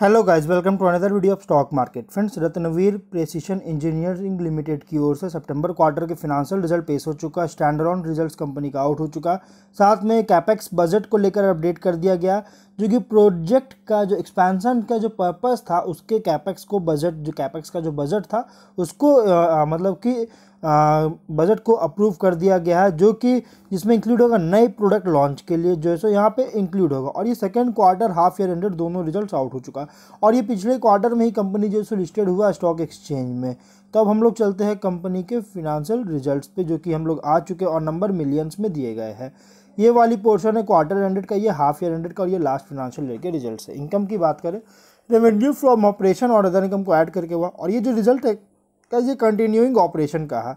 hello guys welcome to another video of stock market friends Ratnaveer precision engineering limited की ओर से सितंबर quarter के फिनेंशियल रिजल्ट पेश हो चुका ऑन रिजल्ट कंपनी का आउट हो चुका साथ में कैपेक्स बजट को लेकर अपडेट कर दिया गया जो कि प्रोजेक्ट का जो एक्सपेंशन का जो पर्पस था उसके कैपेक्स को बजट जो कैपेक्स का जो बजट था उसको आ, मतलब कि बजट को अप्रूव कर दिया गया है जो कि जिसमें इंक्लूड होगा नए प्रोडक्ट लॉन्च के लिए जो है सो यहाँ पे इंक्लूड होगा और ये second quarter half year hundred दोनों रिजल्ट आउट हो चुका होगा और ये पिछले क्वार्टर में ही कंपनी जो है लिस्टेड हुआ स्टॉक एक्सचेंज में तो अब हम लोग चलते हैं कंपनी के फिनेंशियल रिजल्ट्स पे जो कि हम लोग आ चुके और नंबर मिलियंस में दिए गए हैं ये वाली पोर्शन है क्वार्टर एंडेड का ये हाफ ईयर एंडेड का और ये लास्ट फिनेंशियल ईयर के रिजल्ट है इनकम की बात करें रेवेन्यू फ्रॉम ऑपरेशन और अदर इनकम को ऐड करके हुआ और ये जो रिजल्ट है का ये कंटिन्यूइंग ऑपरेशन का है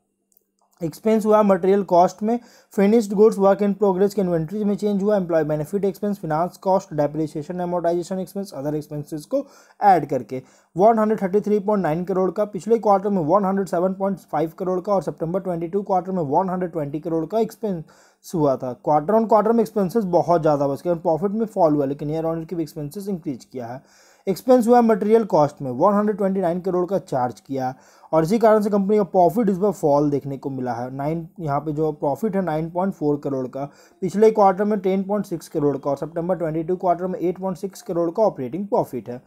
एक्सपेंस हुआ मटेरियल कॉस्ट में finished goods work in progress के इन्वेंट्रीज में चेंज हुआ employ benefit expense finance cost depreciation amortisation expense other expenses को ऐड करके 133.9 करोड़ का पिछले क्वार्टर में 107.5 करोड़ का और सितंबर 22 क्वार्टर में 120 करोड़ का एक्सपेंस हुआ था क्वार्टर ऑन क्वार्टर में एक्सपेंसिस बहुत ज़्यादा बच गए और प्रॉफिट में फॉल हुआ लेकिन ईयर ऑन ईयर की भी इंक्रीज किया है एक्सपेंस हुआ मटेरियल कॉस्ट में 129 करोड़ का चार्ज किया और इसी कारण से कंपनी का प्रॉफिट इस पर फॉल देखने को मिला है नाइन यहाँ पे जो प्रॉफिट है 9.4 करोड़ का पिछले क्वार्टर में 10.6 करोड़ का और सितंबर 22 क्वार्टर में 8.6 करोड़ का ऑपरेटिंग प्रॉफिट है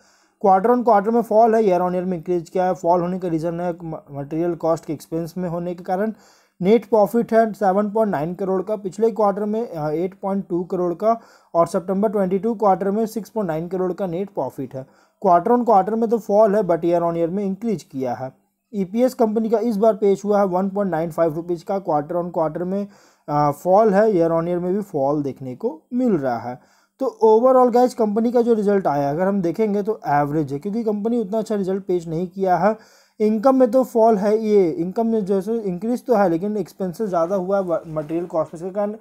क्वार्टर ऑन क्वार्टर में फॉल है ईयर ऑन ईयर में इंक्रीज किया है फॉल होने का रीज़न है मटेरियल कॉस्ट के एक्सपेंस में होने के कारण नेट प्रॉफिट है सेवन पॉइंट नाइन करोड़ का पिछले क्वार्टर में एट पॉइंट टू करोड़ का और सितंबर ट्वेंटी टू क्वार्टर में सिक्स पॉइंट नाइन करोड़ का नेट प्रॉफिट है क्वार्टर ऑन क्वार्टर में तो फॉल है बट ईयर ऑन ईयर में इंक्रीज किया है ईपीएस e कंपनी का इस बार पेश हुआ है one point nine five rupees का क्वार्टर ऑन क्वार्टर में फॉल है ईयर ऑन ईयर में भी फॉल देखने को मिल रहा है तो ओवरऑल गैस कंपनी का जो रिजल्ट आया अगर हम देखेंगे तो एवरेज है क्योंकि कंपनी उतना अच्छा रिजल्ट पेश नहीं किया है इनकम में तो फॉल है ये इनकम में जैसे इंक्रीज तो है लेकिन एक्सपेंसेस ज़्यादा हुआ है मटेरियल कॉस्ट के कारण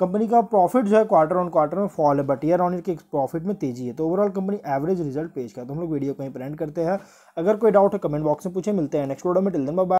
कंपनी का प्रॉफिट जो है क्वार्टर ऑन क्वार्टर में फॉल है बट ईयर ऑन ईयर के प्रॉफिट में तेजी है तो ओवरऑल कंपनी एवरेज रिजल्ट पेश करते हैं तो हम लोग वीडियो कहीं प्रेंट करते हैं अगर कोई डाउट है कमेंट बॉक्स में पूछे मिलते हैं नेक्स्ट वीडियो में टिल दिन बाय